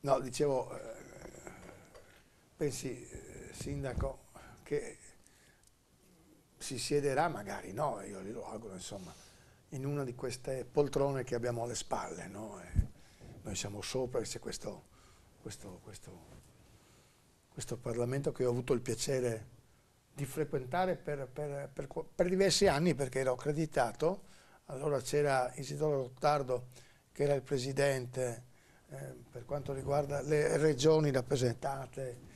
No, dicevo, eh, pensi, eh, Sindaco, che si siederà, magari no, io glielo auguro, insomma, in una di queste poltrone che abbiamo alle spalle, no? noi siamo sopra e c'è questo, questo, questo, questo, Parlamento che ho avuto il piacere di frequentare per, per, per, per diversi anni perché ero accreditato, allora c'era Isidoro Rottardo che era il presidente, eh, per quanto riguarda le regioni rappresentate.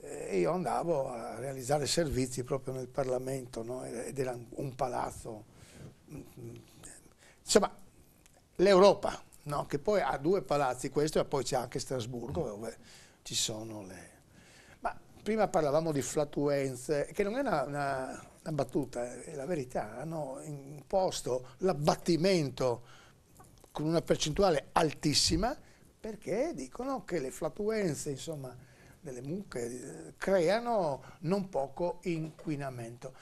Eh, io andavo a realizzare servizi proprio nel Parlamento no? ed era un palazzo. Mm, mm, insomma, l'Europa, no? che poi ha due palazzi, questo e poi c'è anche Strasburgo dove ci sono le... Ma prima parlavamo di flatuenze, che non è una, una una battuta, è la verità, hanno imposto l'abbattimento con una percentuale altissima perché dicono che le flatuenze insomma, delle mucche eh, creano non poco inquinamento.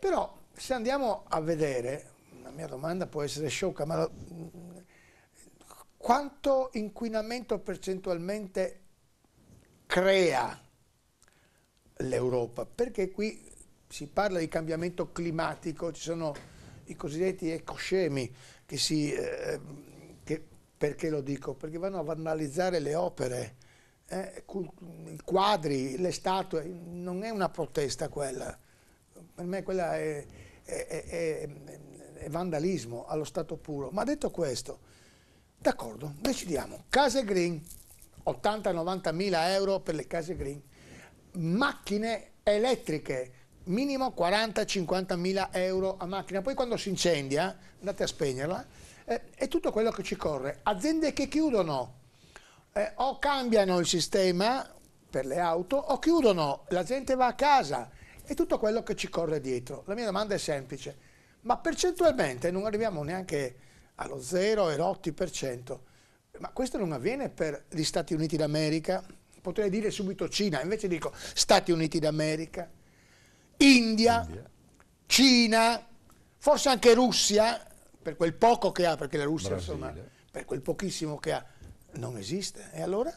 Però se andiamo a vedere, la mia domanda può essere sciocca, ma quanto inquinamento percentualmente crea l'Europa? Perché qui si parla di cambiamento climatico, ci sono i cosiddetti ecoscemi che si eh, perché lo dico? Perché vanno a vandalizzare le opere, eh, i quadri, le statue. Non è una protesta quella. Per me quella è, è, è, è vandalismo allo stato puro. Ma detto questo, d'accordo, decidiamo. Case green, 80-90 mila euro per le case green. Macchine elettriche, minimo 40-50 mila euro a macchina. Poi quando si incendia, andate a spegnerla, eh, è tutto quello che ci corre. Aziende che chiudono, eh, o cambiano il sistema per le auto, o chiudono, la gente va a casa, è tutto quello che ci corre dietro. La mia domanda è semplice, ma percentualmente non arriviamo neanche allo 0,8%, ma questo non avviene per gli Stati Uniti d'America, potrei dire subito Cina, invece dico Stati Uniti d'America, India, India, Cina, forse anche Russia, per quel poco che ha, perché la Russia Brasile. insomma, per quel pochissimo che ha, non esiste. E allora?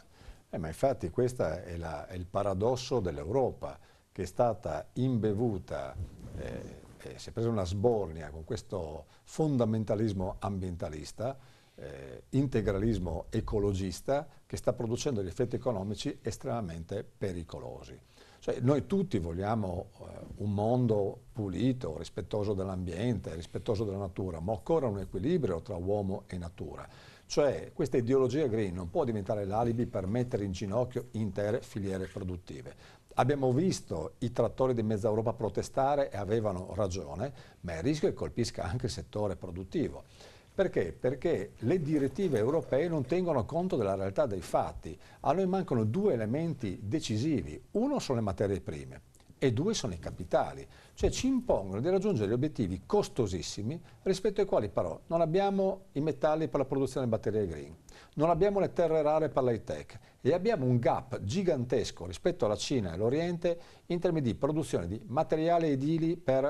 Eh, ma infatti questo è, è, il paradosso dell'Europa, che è stata imbevuta, eh, eh, si è presa una sbornia con questo fondamentalismo ambientalista, eh, integralismo ecologista, che sta producendo degli effetti economici estremamente pericolosi. Cioè, noi tutti vogliamo eh, un mondo pulito, rispettoso dell'ambiente, rispettoso della natura, ma occorre un equilibrio tra uomo e natura. Cioè questa ideologia green non può diventare l'alibi per mettere in ginocchio intere filiere produttive. Abbiamo visto i trattori di mezza Europa protestare e avevano ragione, ma il rischio è che colpisca anche il settore produttivo. Perché? Perché le direttive europee non tengono conto della realtà dei fatti. A noi mancano due elementi decisivi. Uno sono le materie prime e due sono i capitali. Cioè ci impongono di raggiungere gli obiettivi costosissimi rispetto ai quali però non abbiamo i metalli per la produzione di batterie green non abbiamo le terre rare per l'high-tech e abbiamo un gap gigantesco rispetto alla Cina e all'Oriente in termini di produzione di materiali edili per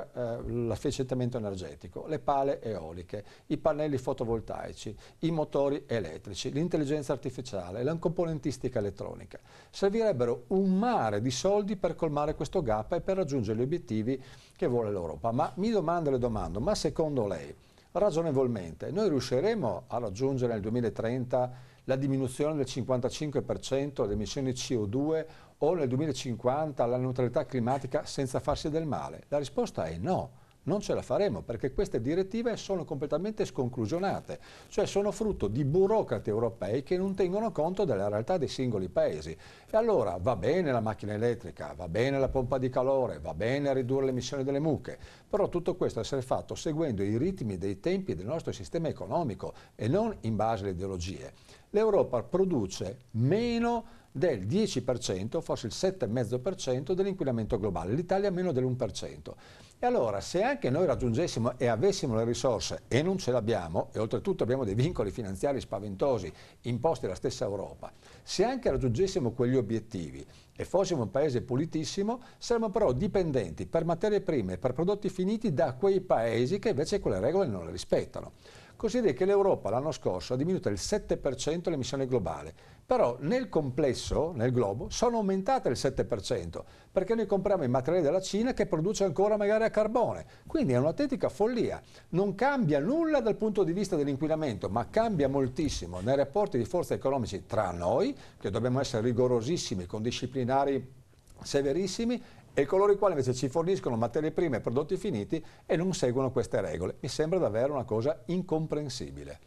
eh, l'efficientamento energetico, le pale eoliche, i pannelli fotovoltaici, i motori elettrici, l'intelligenza artificiale, la componentistica elettronica. Servirebbero un mare di soldi per colmare questo gap e per raggiungere gli obiettivi che vuole l'Europa. Ma mi domando e le domando, ma secondo lei ragionevolmente. Noi riusciremo a raggiungere nel 2030 la diminuzione del 55% delle emissioni CO2 o nel 2050 la neutralità climatica senza farsi del male? La risposta è no non ce la faremo perché queste direttive sono completamente sconclusionate, cioè sono frutto di burocrati europei che non tengono conto della realtà dei singoli paesi. E allora va bene la macchina elettrica, va bene la pompa di calore, va bene ridurre le emissioni delle mucche, però tutto questo deve essere fatto seguendo i ritmi dei tempi del nostro sistema economico e non in base alle ideologie. L'Europa produce meno del 10%, forse il 7,5% dell'inquinamento globale, l'Italia meno dell'1%. E allora se anche noi raggiungessimo e avessimo le risorse e non ce l'abbiamo, e oltretutto abbiamo dei vincoli finanziari spaventosi imposti dalla stessa Europa, se anche raggiungessimo quegli obiettivi e fossimo un paese pulitissimo, saremmo però dipendenti per materie prime e per prodotti finiti da quei paesi che invece quelle regole non le rispettano così che l'Europa l'anno scorso ha diminuito del 7% l'emissione globale. però nel complesso, nel globo, sono aumentate il 7%, perché noi compriamo i materiali della Cina che produce ancora magari a carbone, quindi è un'autentica follia, non cambia nulla dal punto di vista dell'inquinamento, ma cambia moltissimo nei rapporti di forza economici tra noi, che dobbiamo essere rigorosissimi con disciplinari severissimi e coloro i quali invece ci forniscono materie prime e prodotti finiti e non seguono queste regole. Mi sembra davvero una cosa incomprensibile.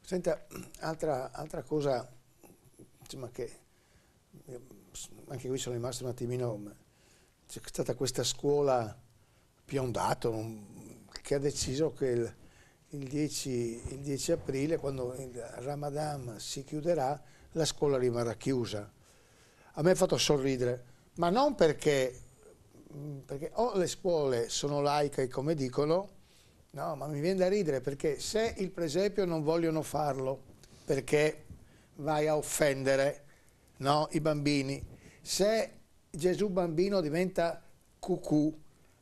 Senta, altra, altra cosa insomma, che anche qui sono rimasto un attimino, c'è stata questa scuola Piondato che ha deciso che il, il, 10, il 10 aprile, quando il Ramadan si chiuderà, la scuola rimarrà chiusa. A me ha fatto sorridere, ma non perché Mm, perché o le scuole sono laiche come dicono, no, ma mi viene da ridere perché se il presepio non vogliono farlo perché vai a offendere no, i bambini, se Gesù bambino diventa cucù,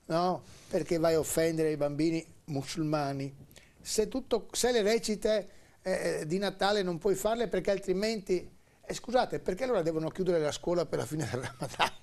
no, perché vai a offendere i bambini musulmani, se, tutto, se le recite eh, eh di Natale non puoi farle perché altrimenti, eh, scusate, perché allora devono chiudere la scuola per la fine del Ramadan?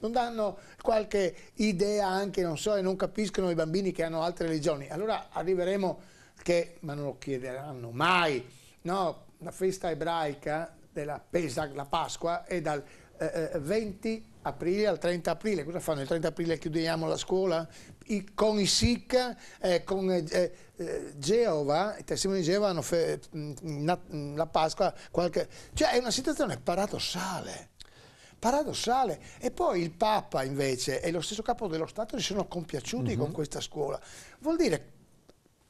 non danno qualche idea anche, non so, e non capiscono i bambini che hanno altre religioni. Allora arriveremo che, ma non lo chiederanno mai, no, la festa ebraica della Pesach, la Pasqua, è dal eh, 20 eh, aprile al 30 aprile. Cosa fanno? Il 30 aprile chiudiamo la scuola? I, con i Sikh, eh, con eh, eh Geova, i testimoni di Geova hanno fe, mh, mm, mm, na, mh, mm, la Pasqua. Qualche... Cioè è una situazione paradossale paradossale. E poi il Papa invece e lo stesso capo dello Stato si sono compiaciuti mm-hmm. con mhm. questa scuola. Vuol dire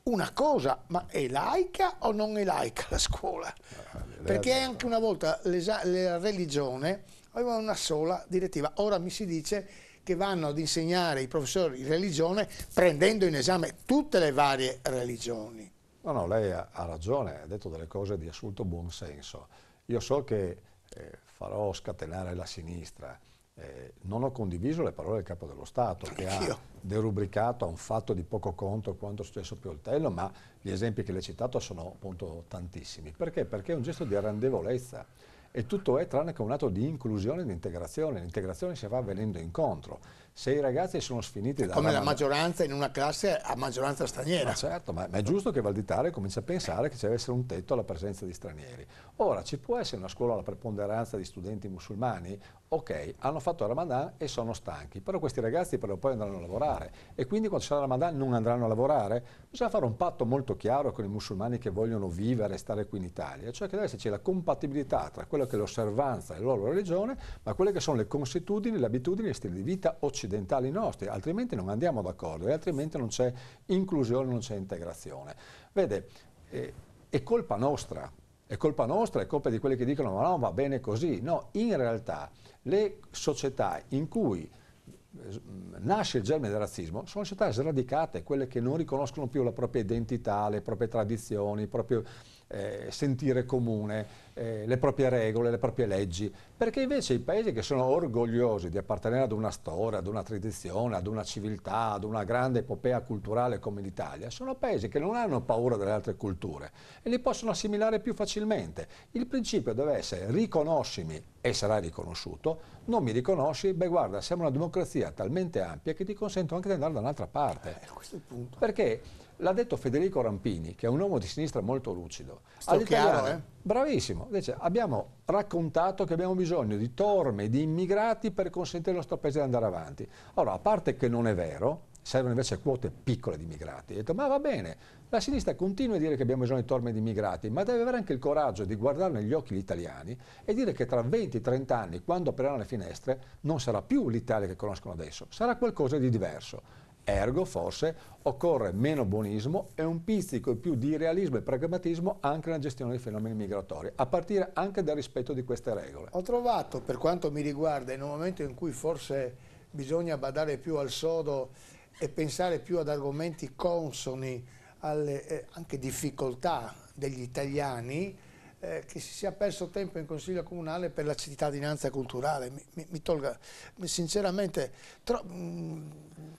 una cosa, ma è laica o non è laica la scuola? Eh, Perché eh, anche una volta la religione aveva una sola direttiva, ora mi si dice che vanno ad insegnare i professori di religione prendendo in esame tutte le varie religioni. No, no, lei ha ragione, ha detto delle cose di assoluto buon senso. Io so che eh, farò scatenare la sinistra. Eh, non ho condiviso le parole del Capo dello Stato che ha derubricato a un fatto di poco conto quanto stesso Pioltello, ma gli esempi che le ha citato sono appunto tantissimi. Perché? Perché è un gesto di arrendevolezza e tutto è tranne che un atto di inclusione e di integrazione. L'integrazione si va venendo incontro se i ragazzi sono sfiniti da... Come la maggioranza in una classe a maggioranza straniera. Ma certo, ma, ma è giusto che Valditare cominci a pensare che ci deve essere un tetto alla presenza di stranieri. Ora, ci può essere una scuola alla preponderanza di studenti musulmani? Ok, hanno fatto il Ramadan e sono stanchi, però questi ragazzi però poi andranno a lavorare e quindi quando sarà il Ramadan non andranno a lavorare. Bisogna fare un patto molto chiaro con i musulmani che vogliono vivere e stare qui in Italia, cioè che deve esserci la compatibilità tra quello che è l'osservanza e la loro religione, ma quelle che sono le consuetudini, le abitudini e gli stili di vita occidentali occidentali nostri, altrimenti non andiamo d'accordo e altrimenti non c'è inclusione, non c'è integrazione. Vede, eh, è colpa nostra, è colpa nostra, è colpa di quelli che dicono ma no, va bene così. No, in realtà le società in cui eh, nasce il germe del razzismo sono società sradicate, quelle che non riconoscono più la propria identità, le proprie tradizioni, il Proprie eh, sentire comune, eh, le proprie regole, le proprie leggi, perché invece i paesi che sono orgogliosi di appartenere ad una storia, ad una tradizione, ad una civiltà, ad una grande epopea culturale come l'Italia, sono paesi che non hanno paura delle altre culture e li possono assimilare più facilmente. Il principio deve essere riconoscimi e sarai riconosciuto, non mi riconosci, beh guarda, siamo una democrazia talmente ampia che ti consento anche di andare da un'altra parte. Eh, questo è il punto. Perché L'ha detto Federico Rampini, che è un uomo di sinistra molto lucido. Sto chiaro, eh? Bravissimo. Dice, abbiamo raccontato che abbiamo bisogno di torme, di immigrati per consentire al nostro paese di andare avanti. Allora, a parte che non è vero, servono invece quote piccole di immigrati. Ha detto, ma va bene, la sinistra continua a dire che abbiamo bisogno di torme di immigrati, ma deve avere anche il coraggio di guardare negli occhi gli italiani e dire che tra 20-30 anni, quando apriranno le finestre, non sarà più l'Italia che conoscono adesso, sarà qualcosa di diverso. Ergo, forse, occorre meno buonismo e un pizzico più di realismo e pragmatismo anche nella gestione dei fenomeni migratori, a partire anche dal rispetto di queste regole. Ho trovato, per quanto mi riguarda, in un momento in cui forse bisogna badare più al sodo e pensare più ad argomenti consoni alle eh, anche difficoltà degli italiani, eh, che si sia perso tempo in Consiglio Comunale per la cittadinanza culturale. Mi, mi, mi tolga, sinceramente, tro, mh, mm,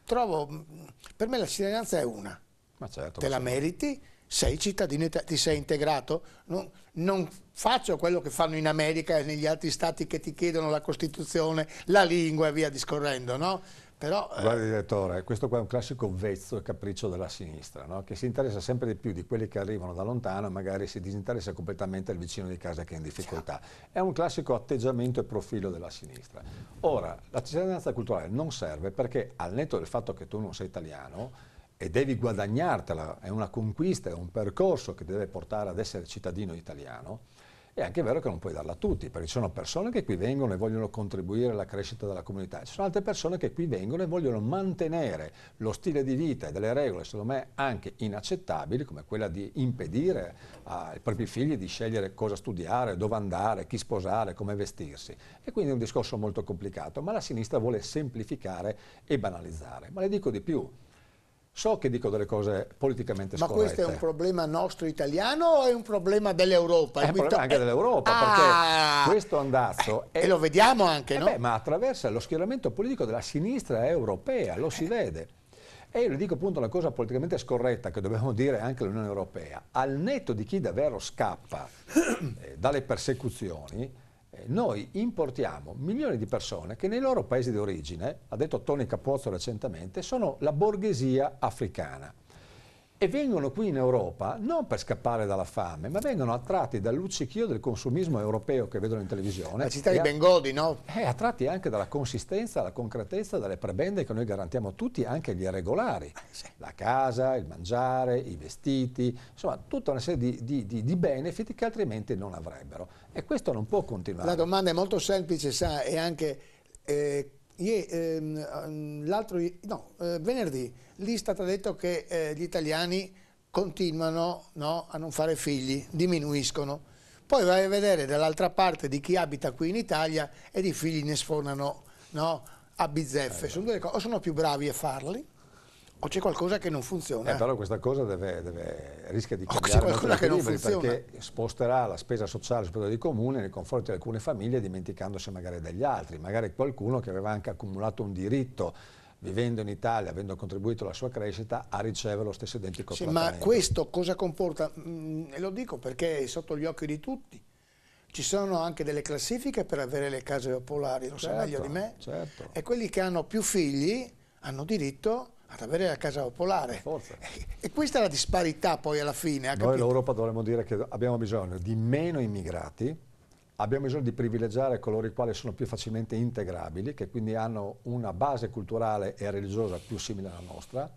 trovo, mh, mm, per me la cittadinanza è una. Certo, Te la meriti, sei cittadino, ti sei integrato. Non, non faccio quello che fanno in America e negli altri stati che ti chiedono la Costituzione, la lingua e via discorrendo, no? Però, eh, Guarda direttore, questo qua è un classico vezzo e capriccio della sinistra, no? che si interessa sempre di più di quelli che arrivano da lontano e magari si disinteressa completamente del vicino di casa che è in difficoltà. Certo. È un classico atteggiamento e profilo della sinistra. Ora, la cittadinanza culturale non serve perché al netto del fatto che tu non sei italiano, e devi guadagnartela, è una conquista, è un percorso che deve portare ad essere cittadino italiano, è anche vero che non puoi darla a tutti, perché ci sono persone che qui vengono e vogliono contribuire alla crescita della comunità, ci sono altre persone che qui vengono e vogliono mantenere lo stile di vita e delle regole, secondo me, anche inaccettabili, come quella di impedire ai propri figli di scegliere cosa studiare, dove andare, chi sposare, come vestirsi. E quindi è un discorso molto complicato, ma la sinistra vuole semplificare e banalizzare. Ma le dico di più, So che dico delle cose politicamente scorrette. Ma questo è un problema nostro italiano o è un problema dell'Europa? È un problema anche eh, dell'Europa, ah, perché questo andazzo... Eh, è, e lo vediamo anche, eh no? Beh, ma attraversa lo schieramento politico della sinistra europea, lo si eh. vede. E io le dico appunto una cosa politicamente scorretta che dobbiamo dire anche all'Unione Europea. Al netto di chi davvero scappa eh, dalle persecuzioni, noi importiamo milioni di persone che nei loro paesi di origine, ha detto Tony Capozzo recentemente, sono la borghesia africana e vengono qui in Europa non per scappare dalla fame, ma vengono attratti dal luccichio del consumismo europeo che vedono in televisione. La città di Bengodi, no? Eh, attratti anche dalla consistenza, dalla concretezza, dalle prebende che noi garantiamo a tutti, anche agli irregolari. Ah, la casa, il mangiare, i vestiti, insomma tutta una serie di, di, di, di benefit che altrimenti non avrebbero. E questo non può continuare. La domanda è molto semplice, sa, e anche... Eh, Ehm, ehm, l'altro, no, eh, venerdì l'Istat ha detto che eh, gli italiani continuano no, a non fare figli, diminuiscono. Poi vai a vedere dall'altra parte di chi abita qui in Italia e i figli ne sfornano no, a bizzeffe. Certo. Sono due cose, o sono più bravi a farli o c'è qualcosa che non funziona. Eh, però questa cosa deve, deve, rischia di cambiare o c'è qualcosa che non funziona. perché sposterà la spesa sociale, soprattutto di comune nei confronti di alcune famiglie, dimenticandosi magari degli altri, magari qualcuno che aveva anche accumulato un diritto vivendo in Italia, avendo contribuito alla sua crescita, a ricevere lo stesso identico sì, Ma questo cosa comporta? Mm, e lo dico perché è sotto gli occhi di tutti. Ci sono anche delle classifiche per avere le case popolari, lo certo, sa meglio di certo, me. Certo. E quelli che hanno più figli hanno diritto a ad avere la casa popolare. Forza. E questa è la disparità poi alla fine. Noi l'Europa dovremmo dire che abbiamo bisogno di meno immigrati, abbiamo bisogno di privilegiare coloro i quali sono più facilmente integrabili, che quindi hanno una base culturale e religiosa più simile alla nostra,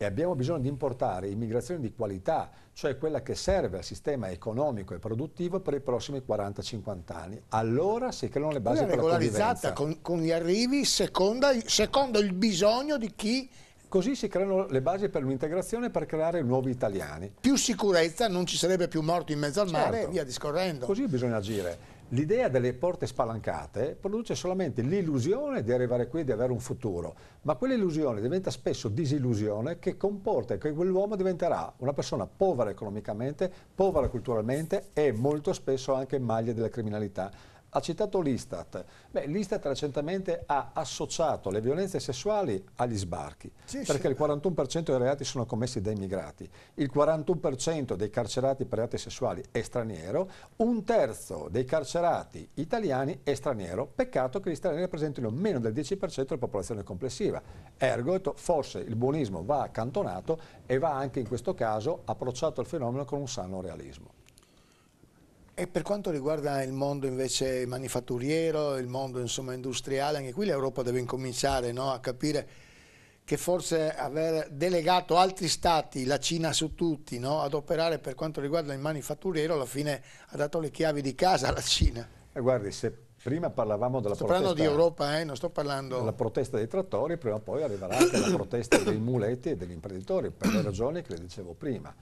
e abbiamo bisogno di importare immigrazione di qualità, cioè quella che serve al sistema economico e produttivo per i prossimi 40-50 anni. Allora si creano le basi per la convivenza. regolarizzata con, con gli arrivi secondo, secondo il bisogno di chi Così si creano le basi per un'integrazione per creare nuovi italiani. Più sicurezza, non ci sarebbe più morto in mezzo al mare e certo. via discorrendo. Così bisogna agire. L'idea delle porte spalancate produce solamente l'illusione di arrivare qui e di avere un futuro, ma quell'illusione diventa spesso disillusione che comporta che quell'uomo diventerà una persona povera economicamente, povera culturalmente e molto spesso anche in maglia della criminalità ha citato l'Istat. L'Istat recentemente ha associato le violenze sessuali agli sbarchi, sì, perché sì. il 41% dei reati sono commessi da immigrati, il 41% dei carcerati per reati sessuali è straniero, un terzo dei carcerati italiani è straniero. Peccato che gli stranieri rappresentino meno del 10% della popolazione complessiva. Ergo, forse il buonismo va accantonato e va anche in questo caso approcciato al fenomeno con un sano realismo. E per quanto riguarda il mondo invece manifatturiero, il mondo insomma, industriale, anche qui l'Europa deve incominciare no, a capire che forse aver delegato altri stati, la Cina su tutti, no, ad operare per quanto riguarda il manifatturiero, alla fine ha dato le chiavi di casa alla Cina. E eh, guardi, se prima parlavamo della sto protesta... Sto parlando di Europa, eh, non sto parlando... La protesta dei trattori, prima o poi arriverà anche la protesta dei muletti e degli imprenditori, per le ragioni che le dicevo prima.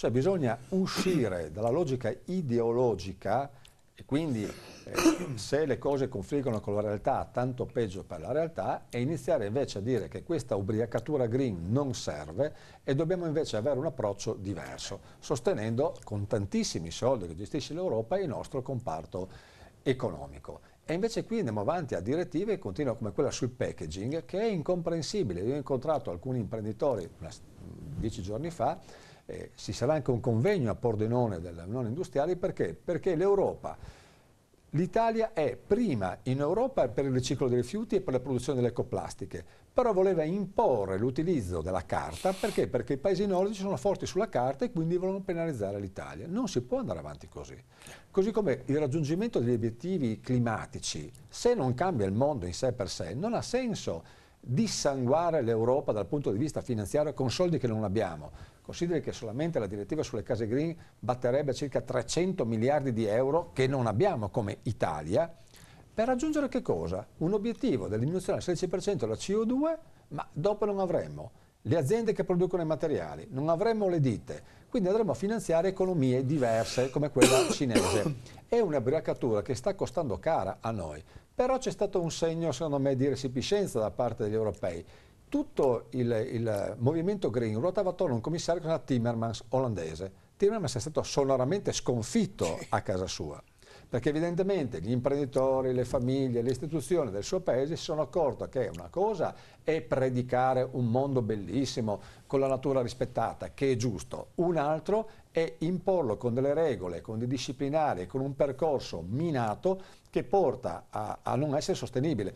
Cioè bisogna uscire dalla logica ideologica e quindi eh, se le cose confliggono con la realtà, tanto peggio per la realtà, e iniziare invece a dire che questa ubriacatura green non serve e dobbiamo invece avere un approccio diverso, sostenendo con tantissimi soldi che gestisce l'Europa il nostro comparto economico. E invece qui andiamo avanti a direttive continua come quella sul packaging che è incomprensibile. Io ho incontrato alcuni imprenditori dieci giorni fa eh, ci sarà anche un convegno a Pordenone dell'Unione Industriale perché? Perché l'Europa, l'Italia è prima in Europa per il riciclo dei rifiuti e per la produzione delle ecoplastiche, però voleva imporre l'utilizzo della carta perché? Perché i paesi nordici sono forti sulla carta e quindi vogliono penalizzare l'Italia. Non si può andare avanti così. Così come il raggiungimento degli obiettivi climatici, se non cambia il mondo in sé per sé, non ha senso dissanguare l'Europa dal punto di vista finanziario con soldi che non abbiamo Consideri che solamente la direttiva sulle case green batterebbe circa 300 miliardi di euro che non abbiamo come Italia per raggiungere che cosa? Un obiettivo della diminuzione del 16% della CO2, ma dopo non avremmo le aziende che producono i materiali, non avremmo le ditte, quindi andremo a finanziare economie diverse come quella cinese. È una burocratura che sta costando cara a noi, però c'è stato un segno, secondo me, di resipiscenza da parte degli europei tutto il, il, movimento green ruotava attorno a un commissario che si chiama Timmermans olandese. Timmermans è stato sonoramente sconfitto sì. a casa sua perché evidentemente gli imprenditori, le famiglie, le istituzioni del suo paese si sono accorti che una cosa è predicare un mondo bellissimo con la natura rispettata, che è giusto, un altro è imporlo con delle regole, con dei disciplinari, con un percorso minato che porta a, a, non essere sostenibile.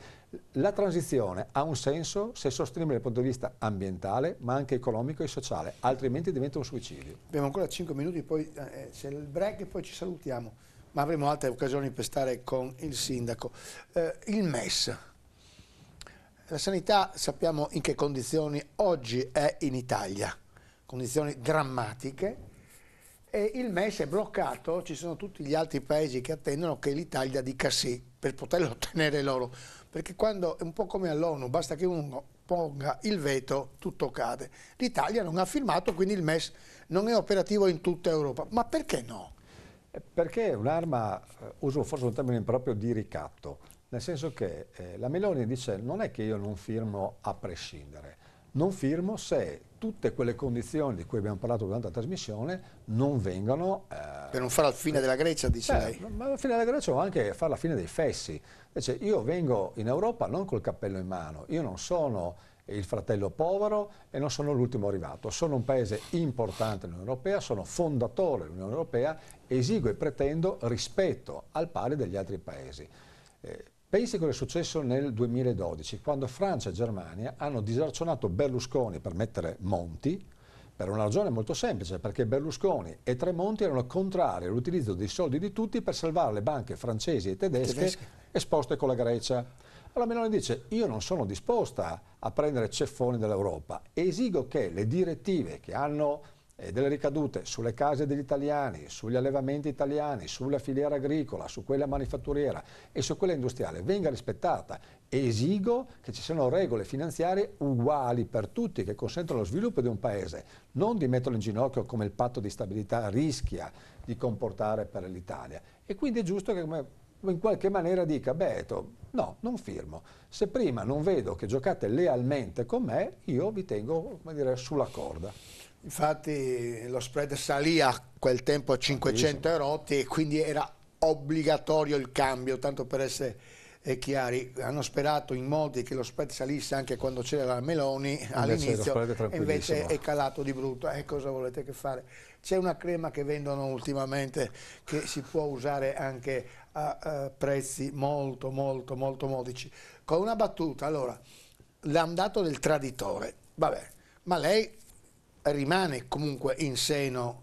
La transizione ha un senso se è sostenibile dal punto di vista ambientale, ma anche economico e sociale, altrimenti diventa un suicidio. Abbiamo ancora 5 minuti, poi eh, c'è eh, il break e poi ci salutiamo ma avremo altre occasioni per stare con il sindaco. Eh, il MES, la sanità sappiamo in che condizioni oggi è in Italia, condizioni drammatiche, e il MES è bloccato, ci sono tutti gli altri paesi che attendono che l'Italia dica sì per poterlo ottenere loro, perché quando è un po' come all'ONU, basta che uno ponga il veto, tutto cade. L'Italia non ha firmato, quindi il MES non è operativo in tutta Europa. Ma perché no? Eh, perché è un'arma, eh, uso forse un termine improprio, di ricatto, nel senso che eh, la Meloni dice non è che io non firmo a prescindere, non firmo se tutte quelle condizioni di cui abbiamo parlato durante la trasmissione non vengano... Eh, per non fare la fine della Grecia, dice beh, cioè, lei. Ma la fine della Grecia o anche fare la fine dei fessi. Invece io vengo in Europa non col cappello in mano, io non sono il fratello povero e non sono l'ultimo arrivato. Sono un paese importante nell'Unione Europea, sono fondatore dell'Unione Europea, esigo e pretendo rispetto al pari degli altri paesi. Eh, pensi cosa è successo nel 2012, quando Francia e Germania hanno disarcionato Berlusconi per mettere Monti, per una ragione molto semplice, perché Berlusconi e Tremonti erano contrari all'utilizzo dei soldi di tutti per salvare le banche francesi e tedesche, tedesche. esposte con la Grecia. Allora Meloni dice io non sono disposta a prendere ceffoni dall'Europa esigo che le direttive che hanno eh, delle ricadute sulle case degli italiani, sugli allevamenti italiani, sulla filiera agricola, su quella manifatturiera e su quella industriale venga rispettata esigo che ci siano regole finanziarie uguali per tutti che consentano lo sviluppo di un paese, non di metterlo in ginocchio come il patto di stabilità rischia di comportare per l'Italia. E quindi è giusto che come in qualche maniera dica, beh, no, non firmo. Se prima non vedo che giocate lealmente con me, io vi tengo dire, sulla corda. Infatti lo spread salì a quel tempo a 500 erotti e quindi era obbligatorio il cambio, tanto per essere eh, chiari. Hanno sperato in modi che lo spread salisse anche quando c'era la Meloni all'inizio e invece è calato di brutto. E eh, cosa volete che fare? C'è una crema che vendono ultimamente che si può usare anche a eh, prezzi molto molto molto modici. Con una battuta, allora, l'andato del traditore, vabbè, ma lei rimane comunque in seno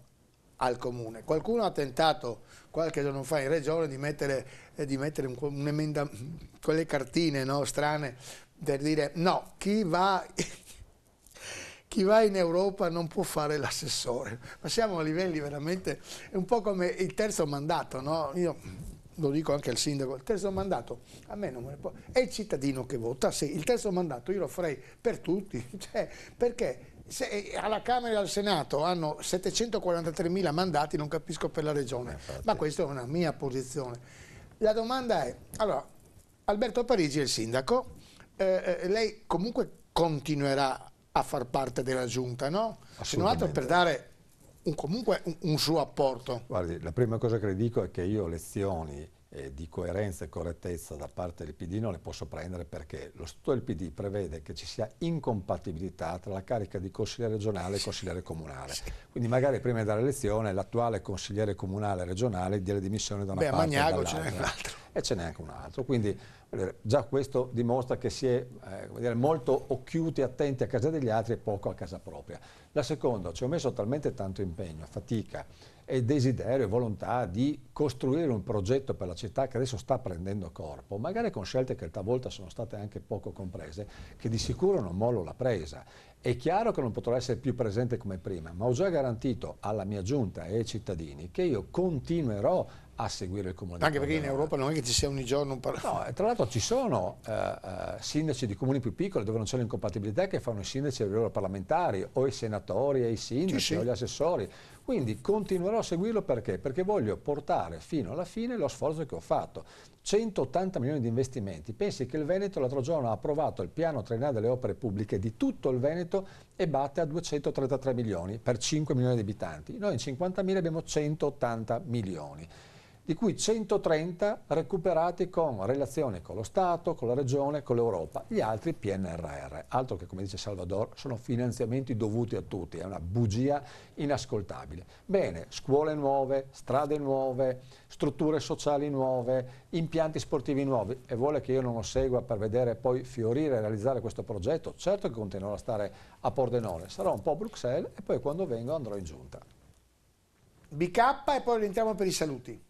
al comune. Qualcuno ha tentato qualche giorno fa in regione di mettere, eh, di mettere un, un quelle cartine no, strane per dire no, chi va, chi va in Europa non può fare l'assessore. Ma siamo a livelli veramente, è un po' come il terzo mandato, no? Io lo dico anche al sindaco, il terzo mandato a me non me ne può, è il cittadino che vota, sì, il terzo mandato io lo farei per tutti, cioè, perché se eh, alla Camera e al Senato hanno 743 mila mandati, non capisco per la Regione, eh, ma questa è una mia posizione. La domanda è, allora, Alberto Parigi è il sindaco, eh, eh lei comunque continuerà a far parte della giunta, no? Se non altro per dare un, comunque un, un suo apporto. Guardi, la prima cosa che le dico è che io lezioni eh, di coerenza e correttezza da parte del PD non le posso prendere perché lo statuto del PD prevede che ci sia incompatibilità tra la carica di consigliere regionale e consigliere comunale. Quindi magari prima di dare lezione l'attuale consigliere comunale regionale dia le dimissioni da una Beh, parte e dall'altra e ce n'è anche un altro. Quindi dire, già questo dimostra che si è eh, dire, molto occhiuti, e attenti a casa degli altri e poco a casa propria. La seconda, ci ho messo talmente tanto impegno, fatica e desiderio e volontà di costruire un progetto per la città che adesso sta prendendo corpo, magari con scelte che talvolta sono state anche poco comprese, che di sicuro non mollo la presa. È chiaro che non potrò essere più presente come prima, ma ho già garantito alla mia giunta e ai cittadini che io continuerò a seguire il comune. Anche perché in Europa non è che ci sia ogni giorno un parlamento. No, eh, tra l'altro ci sono eh, eh, sindaci di comuni più piccoli dove non c'è l'incompatibilità che fanno i sindaci e i loro parlamentari o i senatori e i sindaci sì, sì. o gli assessori. Quindi continuerò a seguirlo perché? Perché voglio portare fino alla fine lo sforzo che ho fatto. 180 milioni di investimenti. Pensi che il Veneto l'altro giorno ha approvato il piano triennale delle opere pubbliche di tutto il Veneto e batte a 233 milioni per 5 milioni di abitanti. Noi in 50 mila abbiamo 180 milioni di cui 130 recuperati con relazione con lo Stato, con la Regione, con l'Europa, gli altri PNRR, altro che come dice Salvador sono finanziamenti dovuti a tutti, è una bugia inascoltabile. Bene, scuole nuove, strade nuove, strutture sociali nuove, impianti sportivi nuovi e vuole che io non lo segua per vedere poi fiorire e realizzare questo progetto, certo che continuerò a stare a Pordenone, sarò un po' a Bruxelles e poi quando vengo andrò in giunta. BK e poi rientriamo per i saluti.